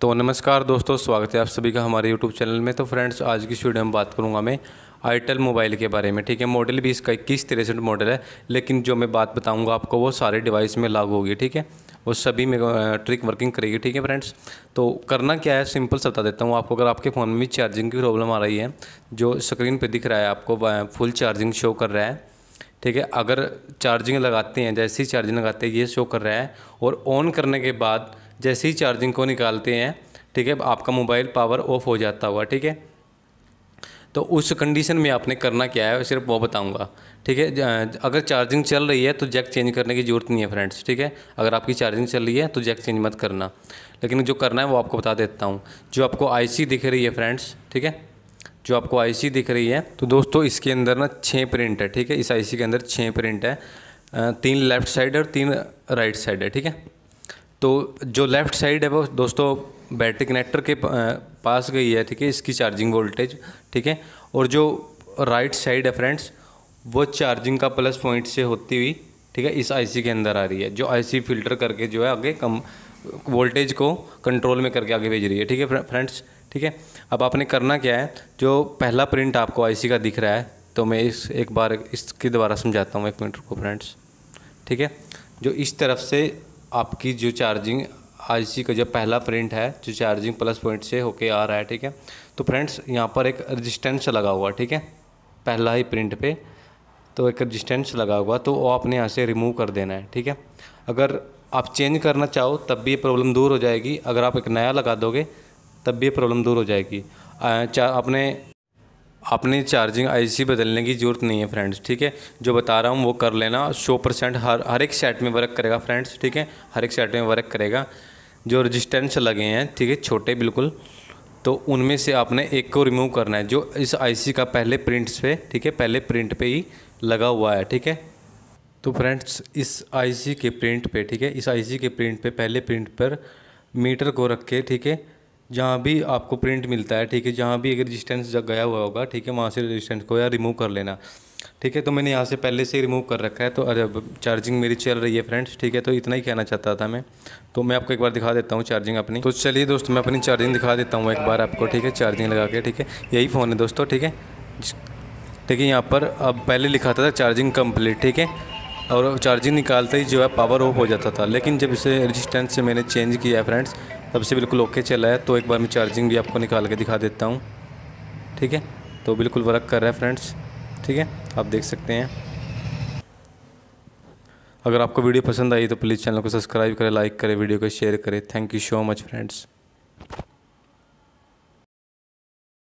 तो नमस्कार दोस्तों स्वागत है आप सभी का हमारे यूट्यूब चैनल में तो फ्रेंड्स आज की वीडियो में बात करूंगा मैं आईटेल मोबाइल के बारे में ठीक है मॉडल भी इसका इक्कीस तिरसठ मॉडल है लेकिन जो मैं बात बताऊंगा आपको वो सारे डिवाइस में लागू होगी ठीक है वो सभी में ट्रिक वर्किंग करेगी ठीक है फ्रेंड्स तो करना क्या है सिंपल से बता देता हूँ आपको अगर आपके फ़ोन में चार्जिंग की प्रॉब्लम आ रही है जो स्क्रीन पर दिख रहा है आपको फुल चार्जिंग शो कर रहा है ठीक है अगर चार्जिंग लगाते हैं जैसे ही चार्जिंग लगाते हैं ये शो कर रहा है और ऑन करने के बाद जैसे ही चार्जिंग को निकालते हैं ठीक है आपका मोबाइल पावर ऑफ हो जाता हुआ ठीक है तो उस कंडीशन में आपने करना क्या है सिर्फ वो बताऊंगा ठीक है अगर चार्जिंग चल रही है तो जैक चेंज करने की ज़रूरत नहीं है फ्रेंड्स ठीक है अगर आपकी चार्जिंग चल रही है तो जैक चेंज मत करना लेकिन जो करना है वो आपको बता देता हूँ जो आपको आईसी दिख रही है फ्रेंड्स ठीक है जो आपको आईसी दिख रही है तो दोस्तों इसके अंदर ना छः प्रिंट है ठीक है इस आईसी के अंदर छः प्रिंट है तीन लेफ्ट साइड और तीन राइट साइड है ठीक है तो जो लेफ़्ट साइड है वो दोस्तों बैटरी कनेक्टर के पास गई है ठीक है इसकी चार्जिंग वोल्टेज ठीक है और जो राइट साइड है फ्रेंड्स वो चार्जिंग का प्लस पॉइंट से होती हुई ठीक है इस आईसी के अंदर आ रही है जो आईसी फिल्टर करके जो है आगे कम वोल्टेज को कंट्रोल में करके आगे भेज रही है ठीक है फ्रेंड्स ठीक है अब आपने करना क्या है जो पहला प्रिंट आपको आईसी का दिख रहा है तो मैं इस एक बार इसके द्वारा समझाता हूँ एक मिनट को फ्रेंड्स ठीक है जो इस तरफ से आपकी जो चार्जिंग आईसी का जो पहला प्रिंट है जो चार्जिंग प्लस पॉइंट से होके आ रहा है ठीक है तो फ्रेंड्स यहाँ पर एक रजिस्टेंस लगा हुआ ठीक है पहला ही प्रिंट पे तो एक रजिस्टेंस लगा हुआ तो वो आपने यहाँ से रिमूव कर देना है ठीक है अगर आप चेंज करना चाहो तब भी ये प्रॉब्लम दूर हो जाएगी अगर आप एक नया लगा दोगे तब भी ये प्रॉब्लम दूर हो जाएगी आपने अपनी चार्जिंग आईसी बदलने की ज़रूरत नहीं है फ्रेंड्स ठीक है जो बता रहा हूँ वो कर लेना सौ परसेंट हर हर एक सेट में वर्क करेगा फ्रेंड्स ठीक है हर एक सेट में वर्क करेगा जो रजिस्टेंस लगे हैं ठीक है छोटे बिल्कुल तो उनमें से आपने एक को रिमूव करना है जो इस आईसी का पहले प्रिंट्स पे ठीक है पहले प्रिंट पर ही लगा हुआ है ठीक है तो फ्रेंड्स इस आई के प्रिंट पर ठीक है इस आई के प्रिंट पर पहले प्रिंट पर मीटर को रख के ठीक है जहाँ भी आपको प्रिंट मिलता है ठीक है जहाँ भी एक रजिस्टेंस गया हुआ होगा ठीक है वहाँ से रजिस्टेंस को या रिमूव कर लेना ठीक है तो मैंने यहाँ से पहले से रिमूव कर रखा है तो अरे चार्जिंग मेरी चल रही है फ्रेंड्स ठीक है तो इतना ही कहना चाहता था मैं तो मैं आपको एक बार दिखा देता हूँ चार्जिंग अपनी तो चलिए दोस्तों मैं अपनी चार्जिंग दिखा देता हूँ एक बार आपको ठीक है चार्जिंग लगा के ठीक है यही फ़ोन है दोस्तों ठीक है ठीक है यहाँ पर अब पहले लिखा था चार्जिंग कम्प्लीट ठीक है और चार्जिंग निकालते ही जो है पावर ऑफ हो जाता था लेकिन जब इसे रजिस्टेंस से मैंने चेंज किया फ्रेंड्स तब से बिल्कुल ओके चला है तो एक बार मैं चार्जिंग भी आपको निकाल के दिखा देता हूँ ठीक है तो बिल्कुल वर्क कर रहा है फ्रेंड्स ठीक है आप देख सकते हैं अगर आपको वीडियो पसंद आई तो प्लीज़ चैनल को सब्सक्राइब करें लाइक करें वीडियो को शेयर करें thank you so much friends